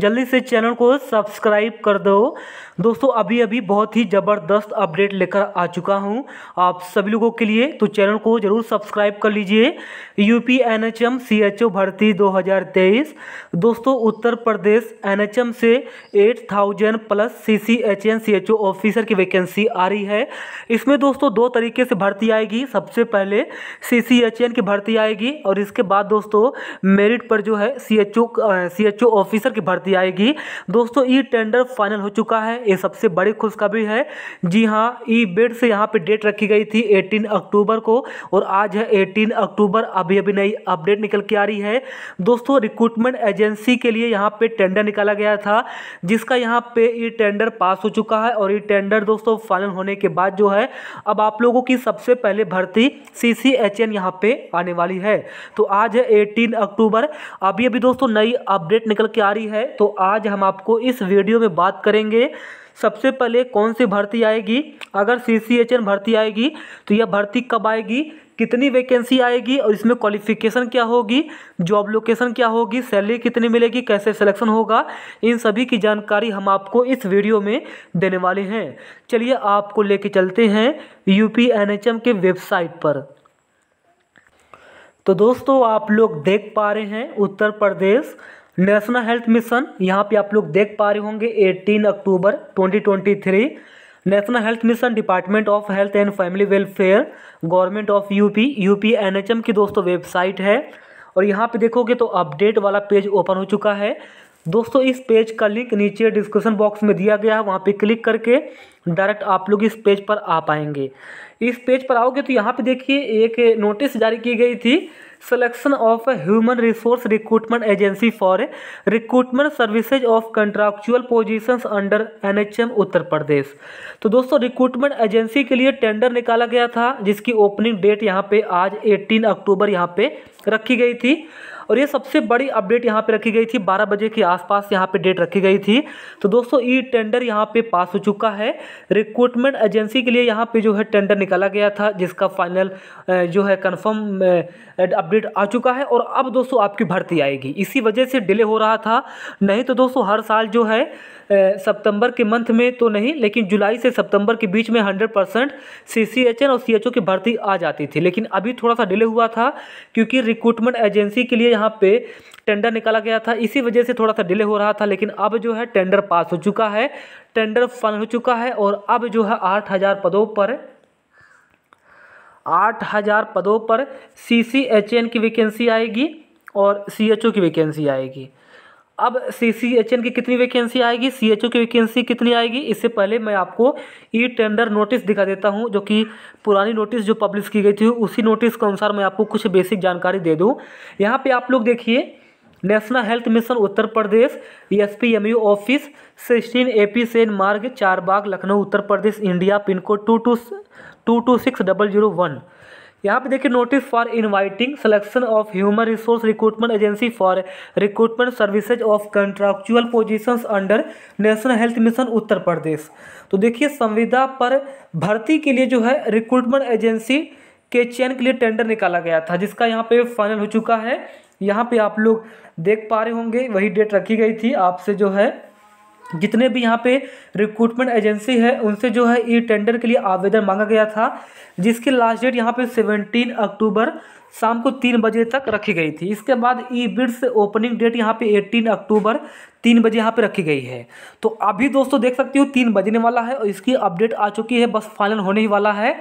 जल्दी से चैनल को सब्सक्राइब कर दो दोस्तों अभी अभी बहुत ही ज़बरदस्त अपडेट लेकर आ चुका हूँ आप सभी लोगों के लिए तो चैनल को ज़रूर सब्सक्राइब कर लीजिए U P N H M C H O भर्ती दो हज़ार तेईस दोस्तों Uttar Pradesh N H M से eight thousand plus C C C H N H O officer की वैकेंसी आ रही है इसमें दोस्तों दो तरीके से भर्ती आएगी सबसे पहले सी सी एच एन की भर्ती आएगी और इसके बाद दोस्तों मेरिट पर जो है C H O O C H officer की भर्ती भर्ती आएगी दोस्तों ई टेंडर फाइनल हो चुका है ये सबसे बड़ी खुशखबरी है जी हाँ ई बेड से यहाँ पे डेट रखी गई थी 18 अक्टूबर को और आज है 18 अक्टूबर अभी अभी नई अपडेट निकल के आ रही है दोस्तों रिक्रूटमेंट एजेंसी के लिए यहाँ पे टेंडर निकाला गया था जिसका यहाँ पे ई टेंडर पास हो चुका है और ई टेंडर दोस्तों फाइनल होने के बाद जो है अब आप लोगों की सबसे पहले भर्ती सी सी एच एन यहाँ पे आने वाली है तो आज है 18 अक्टूबर अभी अभी दोस्तों नई अपडेट निकल के आ रही है तो आज हम आपको इस वीडियो में बात करेंगे सबसे पहले कौन सी भर्ती आएगी अगर सी सी एच एन भर्ती आएगी तो यह भर्ती कब आएगी कितनी वैकेंसी आएगी और इसमें क्वालिफिकेशन क्या होगी जॉब लोकेशन क्या होगी सैलरी कितनी मिलेगी कैसे सिलेक्शन होगा इन सभी की जानकारी हम आपको इस वीडियो में देने वाले हैं चलिए आपको लेके चलते हैं यूपी एनएचएम के वेबसाइट पर तो दोस्तों आप लोग देख पा रहे हैं Uttar Pradesh national health mission यहाँ पे आप लोग देख पा रहे होंगे 18 October 2023 national health mission department of health and family welfare government of UP UP NHM की दोस्तों वेबसाइट है और यहाँ पे देखोगे तो अपडेट वाला पेज ओपन हो चुका है दोस्तों इस पेज का लिंक नीचे डिस्क्रिप्शन बॉक्स में दिया गया है वहाँ पे क्लिक करके डायरेक्ट आप लोग इस पेज पर आ पाएंगे इस पेज पर आओगे तो यहाँ पे देखिए एक नोटिस जारी की गई थी selection of human resource recruitment agency for recruitment services of contractual positions under NHM Uttar Pradesh तो दोस्तों रिक्रूटमेंट एजेंसी के लिए टेंडर निकाला गया था जिसकी ओपनिंग डेट यहाँ पे आज 18 अक्टूबर यहाँ पे रखी गई थी और ये सबसे बड़ी अपडेट यहाँ पे रखी गई थी 12 बजे के आसपास यहाँ पे डेट रखी गई थी तो दोस्तों ई टेंडर यहाँ पे पास हो चुका है रिक्रूटमेंट एजेंसी के लिए यहाँ पे जो है टेंडर निकाला गया था जिसका फाइनल जो है कन्फर्म अपडेट आ चुका है और अब दोस्तों आपकी भर्ती आएगी इसी वजह से डिले हो रहा था नहीं तो दोस्तों हर साल जो है सितंबर के मंथ में तो नहीं लेकिन जुलाई से सितंबर के बीच में 100 percent C C H N और सी एच ओ की भर्ती आ जाती थी लेकिन अभी थोड़ा सा डिले हुआ था क्योंकि रिक्रूटमेंट एजेंसी के लिए यहाँ पे टेंडर निकाला गया था इसी वजह से थोड़ा सा डिले हो रहा था लेकिन अब जो है टेंडर पास हो चुका है टेंडर फाइनल हो चुका है और अब जो है आठ हज़ार पदों पर आठ हज़ार पदों पर सी सी एच एन की वैकेंसी आएगी और सी एच ओ की वैकेंसी आएगी अब सी सी एच एन की कितनी वैकेंसी आएगी सी एच ओ की वैकेंसी कितनी आएगी इससे पहले मैं आपको ई टेंडर नोटिस दिखा देता हूं जो कि पुरानी नोटिस जो पब्लिश की गई थी उसी नोटिस के अनुसार मैं आपको कुछ बेसिक जानकारी दे दूं यहां पे आप लोग देखिए national health mission Uttar Pradesh S P M U office sixteen A P Sen Marg Charbagh Lucknow Uttar Pradesh India pin code two two two two six double zero one यहाँ पे देखिए notice for inviting selection of human resource recruitment agency for recruitment services of contractual positions under national health mission Uttar Pradesh तो देखिए संविदा पर भर्ती के लिए जो है रिक्रूटमेंट एजेंसी के चयन के लिए टेंडर निकाला गया था जिसका यहाँ पे फाइनल हो चुका है यहाँ पे आप लोग देख पा रहे होंगे वही डेट रखी गई थी आपसे जो है जितने भी यहाँ पे रिक्रूटमेंट एजेंसी है उनसे जो है ई टेंडर के लिए आवेदन मांगा गया था जिसकी लास्ट डेट यहाँ पे 17 अक्टूबर शाम को तीन बजे तक रखी गई थी इसके बाद ई बिड्स ओपनिंग डेट यहाँ पे 18 अक्टूबर तीन बजे यहाँ पे रखी गई है तो अभी दोस्तों देख सकते हो तीन बजने वाला है और इसकी अपडेट आ चुकी है बस फाइनल होने ही वाला है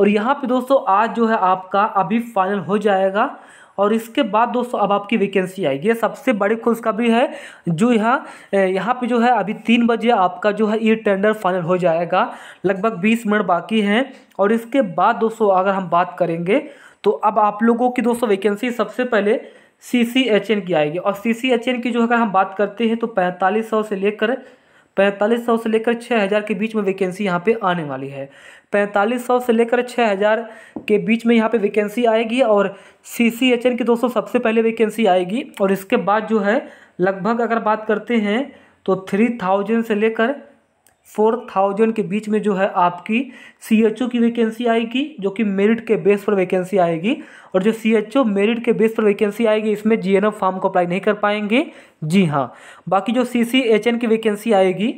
और यहाँ पर दोस्तों आज जो है आपका अभी फाइनल हो जाएगा और इसके बाद दोस्तों अब आपकी वैकेंसी आएगी ये सबसे बड़ी भी है जो यहाँ यहाँ पे जो है अभी तीन बजे आपका जो है ये टेंडर फाइनल हो जाएगा लगभग बीस मिनट बाकी हैं और इसके बाद दोस्तों अगर हम बात करेंगे तो अब आप लोगों की दोस्तों वैकेंसी सबसे पहले सी सी एच एन की आएगी और सी सी एच एन की जो अगर हम बात करते हैं तो पैंतालीस सौ से लेकर पैंतालीस सौ से लेकर छः हज़ार के बीच में वैकेंसी यहाँ पे आने वाली है पैंतालीस सौ से लेकर छः हज़ार के बीच में यहाँ पे वैकेंसी आएगी और सी सी एच एन की दोस्तों सबसे पहले वैकेंसी आएगी और इसके बाद जो है लगभग अगर बात करते हैं तो थ्री थाउजेंड से लेकर फोर थाउजेंड के बीच में जो है आपकी सी एच ओ की वैकेंसी आएगी जो कि मेरिट के बेस पर वैकेंसी आएगी और जो सी एच ओ मेरिट के बेस पर वैकेंसी आएगी इसमें जी एन एफ फॉर्म को अप्लाई नहीं कर पाएंगे जी हाँ बाकी जो सी सी एच एन की वैकेंसी आएगी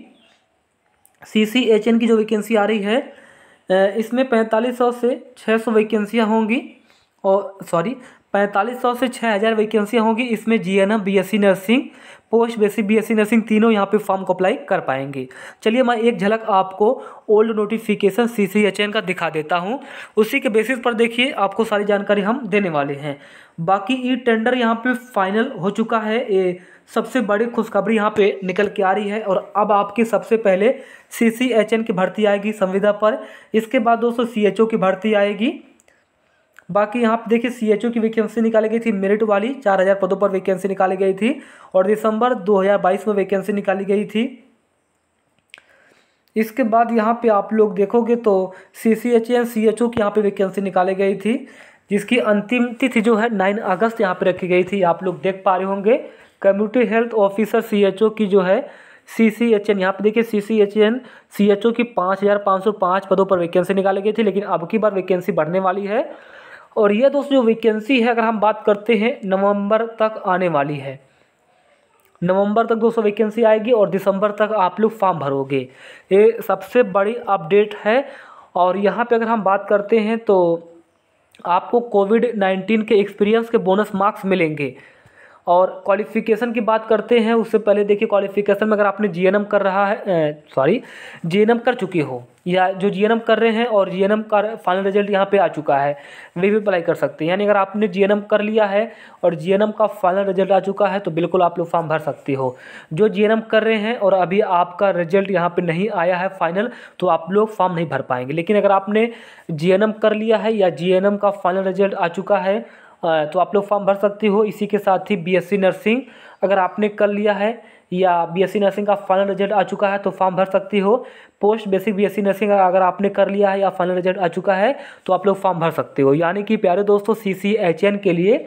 सी सी एच एन की जो वैकेंसी आ रही है इसमें पैंतालीस सौ से छः सौ वैकेंसियाँ होंगी और सॉरी पैंतालीस सौ से छः हज़ार वैकेंसी होंगी इसमें G N M B S C nursing post basic B S C nursing तीनों यहाँ पे फॉर्म को अप्लाई कर पाएंगे चलिए मैं एक झलक आपको old notification C C H N का दिखा देता हूँ उसी के बेसिस पर देखिए आपको सारी जानकारी हम देने वाले हैं बाकी ई टेंडर यहाँ पे फाइनल हो चुका है ये सबसे बड़ी खुशखबरी यहाँ पे निकल के आ रही है और अब आपकी सबसे पहले सी सी एच एन की भर्ती आएगी संविदा पर इसके बाद दोस्तों सी एच ओ की भर्ती आएगी बाकी यहाँ पे देखिए सी की वैकेंसी निकाली गई थी मेरिट वाली चार हज़ार पदों पर वैकेंसी निकाली गई थी और दिसंबर 2022 में वैकेंसी निकाली गई थी इसके बाद यहाँ पे आप लोग देखोगे तो C C H N C H O की यहाँ पे वैकेंसी निकाली गई थी जिसकी अंतिम तिथि जो है नाइन अगस्त यहाँ पे रखी गई थी आप लोग देख पा रहे होंगे community health officer C H O की जो है सी सी एच एन यहाँ पर देखिए C C H N C H O की पाँच हज़ार पाँच सौ पाँच पदों पर वैकेंसी निकाली गई थी लेकिन अब की बार वैकेंसी बढ़ने वाली है और ये दोस्तों जो वैकेंसी है अगर हम बात करते हैं नवंबर तक आने वाली है नवंबर तक दोस्तों वैकेंसी आएगी और दिसंबर तक आप लोग फॉर्म भरोगे ये सबसे बड़ी अपडेट है और यहाँ पे अगर हम बात करते हैं तो आपको कोविड नाइन्टीन के एक्सपीरियंस के बोनस मार्क्स मिलेंगे और क्वालिफ़िकेशन की बात करते हैं उससे पहले देखिए क्वालिफ़िकेशन में अगर आपने जी कर रहा है सॉरी जी कर चुकी हो या जो जी कर रहे हैं और जी का फाइनल रिजल्ट यहाँ पे आ चुका है वे भी अप्लाई कर सकते हैं यानी अगर आपने जी कर लिया है और जी का फाइनल रिजल्ट आ चुका है तो बिल्कुल आप लोग फॉर्म भर सकते हो जो जी कर रहे हैं और अभी आपका रिजल्ट यहाँ पर नहीं आया है फाइनल तो आप लोग फॉर्म नहीं भर पाएंगे लेकिन अगर आपने जी कर लिया है या जी का फाइनल रिजल्ट आ चुका है तो आप लोग फॉर्म भर सकती हो इसी के साथ ही बीएससी नर्सिंग अगर आपने कर लिया है या बीएससी नर्सिंग का फाइनल रिजल्ट आ चुका है तो फॉर्म भर सकती हो पोस्ट बेसिक बीएससी नर्सिंग अगर आपने कर लिया है या फाइनल रिजल्ट आ चुका है तो आप लोग फॉर्म भर सकते हो यानी कि प्यारे दोस्तों सी सी एच एन के लिए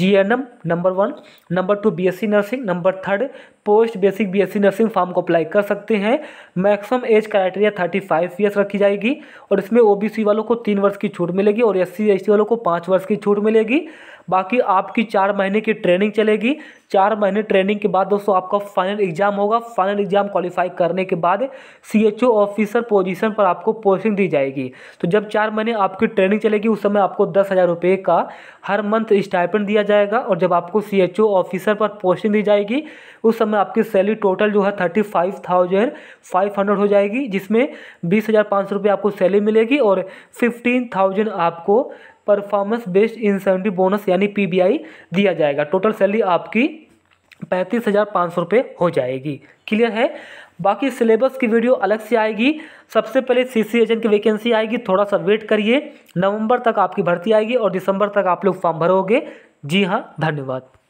G N M number one number two B S C nursing number third post basic BSc nursing form को अप्लाई कर सकते हैं maximum age criteria thirty five years रखी जाएगी और इसमें ओबीसी वालों को तीन वर्ष की छूट मिलेगी और एस सी वालों को पाँच वर्ष की छूट मिलेगी बाकी आपकी चार महीने की ट्रेनिंग चलेगी चार महीने ट्रेनिंग के बाद दोस्तों आपका फाइनल एग्जाम होगा फाइनल एग्जाम क्वालिफाई करने के बाद सी ऑफिसर पोजिशन पर आपको पोस्टिंग दी जाएगी तो जब चार महीने आपकी ट्रेनिंग चलेगी उस समय आपको दस हज़ार रुपये का हर मंथ स्टाइपेंट दिया जाएगा और जब आपको सी ऑफिसर पर पोस्टिंग दी जाएगी उस समय में आपकी सैलरी टोटल जो है thirty five thousand five hundred हो जाएगी जिसमें बीस हज़ार पाँच सौ रुपये आपको सैलरी मिलेगी और फिफ्टीन थाउजेंड आपको परफॉर्मेंस बेस्ड इंसेंटिव बोनस यानी पीबीआई दिया जाएगा टोटल सैलरी आपकी पैंतीस हज़ार पाँच सौ रुपये हो जाएगी क्लियर है बाकी सिलेबस की वीडियो अलग से आएगी सबसे पहले सीसी एजेंट की वैकेंसी आएगी थोड़ा सा वेट करिए नवंबर तक आपकी भर्ती आएगी और दिसंबर तक आप लोग फॉर्म भरोगे जी हाँ धन्यवाद